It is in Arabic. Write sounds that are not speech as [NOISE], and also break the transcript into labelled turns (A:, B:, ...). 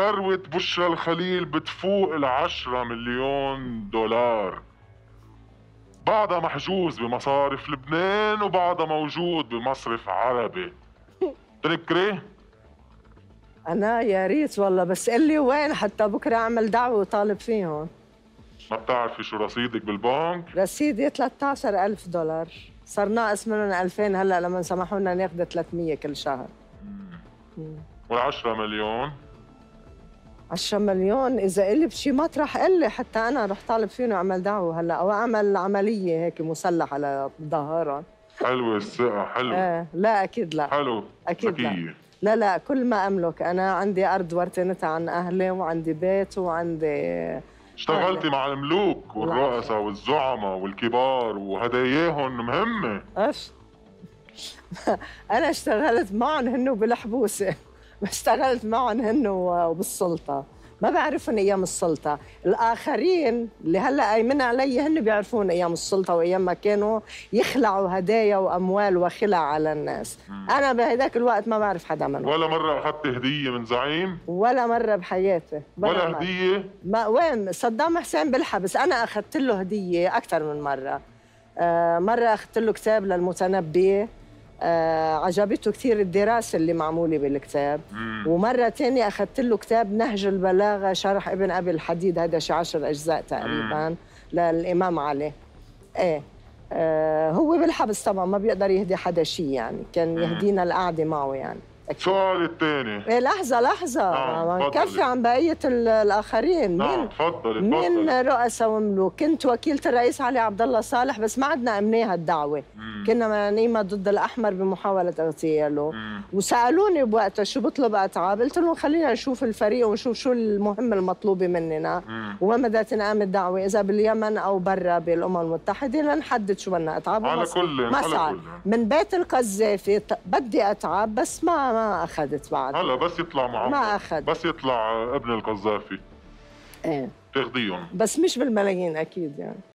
A: ثروة بشرى الخليل بتفوق العشرة مليون دولار بعضها محجوز بمصارف لبنان وبعضها موجود بمصرف عربي تنكري؟
B: أنا يا ريت والله بس قل لي وين حتى بكرة أعمل دعوة وطالب فيهم
A: ما بتعرفي شو رصيدك بالبنك؟
B: رصيدي 13 ألف دولار صار ناقص منهم 2000 هلا لما سمحوا لنا ناخذ 300 كل شهر
A: وال10 مليون
B: 10 مليون اذا قلي بشي مطرح قلي حتى انا رح طالب فيهم اعمل دعوه هلا او اعمل عمليه هيك مسلحه لظهرهم
A: حلوه الثقه حلوه آه
B: لا اكيد لا حلو
A: اكيد لا
B: لا لا كل ما املك انا عندي ارض ورثتها عن اهلي وعندي بيت وعندي اشتغلتي
A: مع الملوك والرؤساء والزعماء والكبار وهداياهم مهمه
B: ايش [LAUGHS] انا اشتغلت معهم هن بالحبوسه [LAUGHS] اشتغلت معهم هن وبالسلطه ما بعرفهم ايام السلطه الاخرين اللي هلا قايمين علي هن بيعرفون ايام السلطه وايام ما كانوا يخلعوا هدايا واموال وخلع على الناس مم. انا بهداك الوقت ما بعرف حدا منهم
A: ولا مره اخذت هديه من زعيم
B: ولا مره بحياتي ولا, مرة. هديه ما وين صدام حسين بالحبس انا اخذت له هديه اكثر من مره آه مره اخذت له كتاب للمتنبي آه عجبته كثير الدراسه اللي معموله بالكتاب مم. ومره ثانيه اخذت له كتاب نهج البلاغه شرح ابن ابي الحديد هذا شي 10 اجزاء تقريبا مم. للامام علي ايه آه هو بالحبس طبعا ما بيقدر يهدي حدا شيء يعني كان يهدينا القعده معه يعني السؤال
A: الثاني إيه
B: لحظه لحظه نكفي نعم، عن بقيه الاخرين نعم، مين
A: آه اتفضل مين
B: رؤساء وملوك كنت وكيله الرئيس علي عبد الله صالح بس ما عدنا امناها الدعوه مم. كنا منيمه ضد الاحمر بمحاوله اغتياله وسالوني بوقتها شو بطلب اتعاب قلت لهم خلينا نشوف الفريق ونشوف شو المهمه المطلوبه مننا ومدى تنقام الدعوه اذا باليمن او برا بالامم المتحده لنحدد شو بدنا اتعاب على كل على كل من بيت القذافي بدي اتعاب بس ما اخذت بعد هلا بس
A: يطلع معه ما اخذ بس يطلع ابن القذافي ايه تاخذيهم
B: بس مش بالملايين اكيد يعني